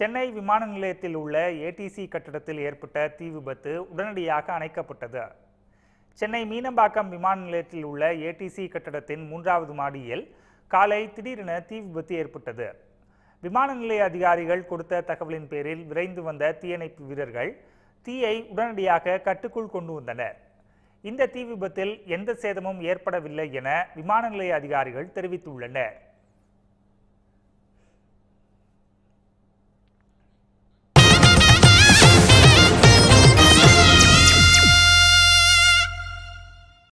சென்னை விமான நிலையத்தில் உள்ள ஏடிசி கட்டடத்தில் ஏற்பட்ட தீ விபத்து உடனடியாக அணைக்கப்பட்டது சென்னை மீனம்பாக்கம் விமான நிலையத்தில் உள்ள ஏடிசி கட்டடத்தின் மூன்றாவது மாடியில் காலை திடீரென தீ விபத்து ஏற்பட்டது விமான நிலைய அதிகாரிகள் கொடுத்த தகவலின் பேரில் விரைந்து வந்த தீயணைப்பு வீரர்கள் தீயை உடனடியாக கட்டுக்குள் கொண்டு வந்தனர் இந்த தீ விபத்தில் எந்த சேதமும் ஏற்படவில்லை என விமான நிலைய அதிகாரிகள் தெரிவித்துள்ளனர்